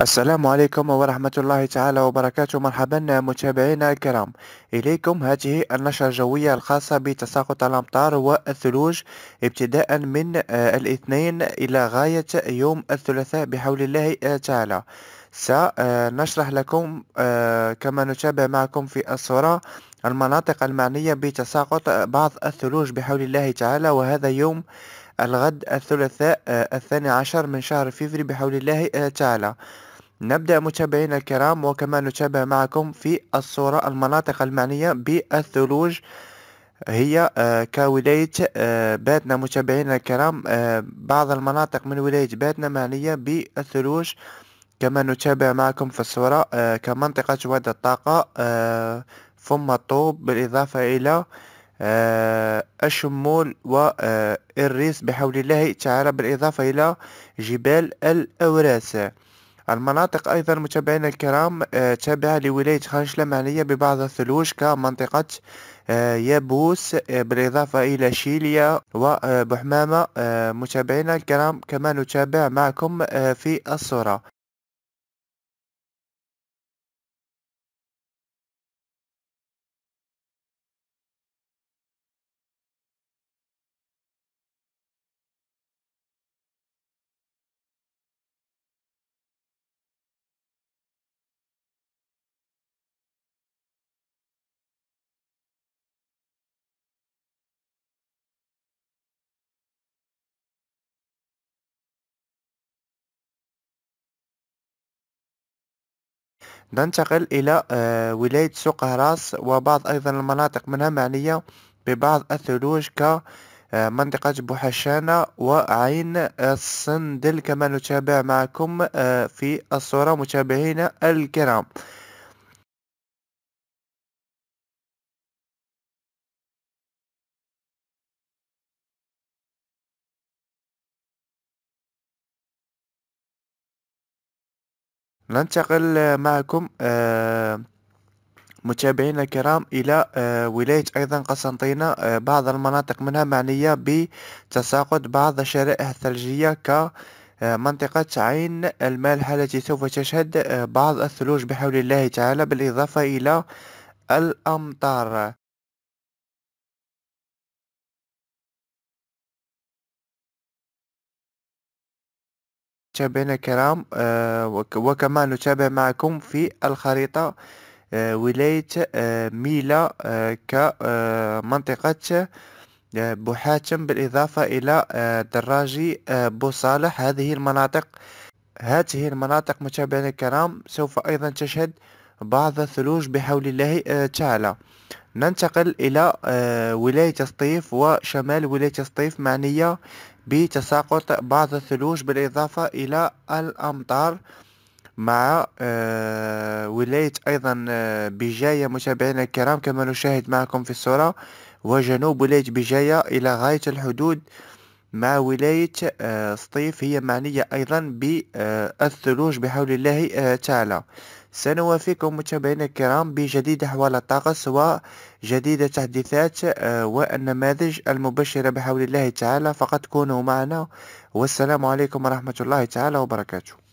السلام عليكم ورحمة الله تعالى وبركاته مرحبا متابعينا الكرام إليكم هذه النشرة الجوية الخاصة بتساقط الأمطار والثلوج ابتداء من آه، الاثنين إلى غاية يوم الثلاثاء بحول الله آه، تعالى سنشرح لكم آه، كما نتابع معكم في الصورة المناطق المعنية بتساقط بعض الثلوج بحول الله تعالى وهذا يوم الغد الثلاثاء الثاني عشر من شهر فيفري بحول الله تعالى نبدأ متابعينا الكرام وكما نتابع معكم في الصورة المناطق المعنية بالثلوج هي آه، كولاية آه، باتنا متابعينا الكرام آه، بعض المناطق من ولاية باتنا معنية بالثلوج كما نتابع معكم في الصورة كمنطقة واد الطاقة فم الطوب بالإضافة إلى الشمول والريس بحول الله تعالى بالإضافة إلى جبال الأوراس المناطق أيضا متابعينا الكرام آه، تابعة لولاية خرج المعنية ببعض الثلوج كمنطقة آه، يابوس آه، بالإضافة إلى شيليا وبحمامة متابعينا الكرام كما نتابع معكم في الصورة ننتقل إلى آه، ولاية سوق هراس وبعض أيضا المناطق منها معنية ببعض الثلوج كمنطقه آه، بوحشانة وعين الصندل كما نتابع معكم آه، في الصورة متابعينا الكرام ننتقل معكم آه، متابعينا الكرام الى آه، ولايه ايضا قسنطينه آه، بعض المناطق منها معنيه بتساقط بعض الشرائح الثلجيه ك منطقة عين المالحة التي سوف تشهد بعض الثلوج بحول الله تعالى بالإضافة إلى الأمطار متابعينا الكرام آه، وكما نتابع معكم في الخريطة آه، ولاية آه، ميلا كمنطقة بوحاتم بالإضافة إلى دراجي بوصالح هذه المناطق هذه المناطق متابعينا الكرام سوف أيضا تشهد بعض الثلوج بحول الله آه، تعالى ننتقل إلى آه، ولاية الصيف وشمال ولاية الصيف معنية بتساقط بعض الثلوج بالإضافة إلى الأمطار مع آه، ولاية أيضا بجاية متابعينا الكرام كما نشاهد معكم في الصورة وجنوب ولاية بجاية إلى غاية الحدود مع ولاية صيف هي معنية أيضا بالثلوج بحول الله تعالى سنوافيكم متابعينا الكرام بجديد أحوال الطقس وجديد تحديثات آه، والنماذج المبشرة بحول الله تعالى فقد كونوا معنا والسلام عليكم ورحمة الله تعالى وبركاته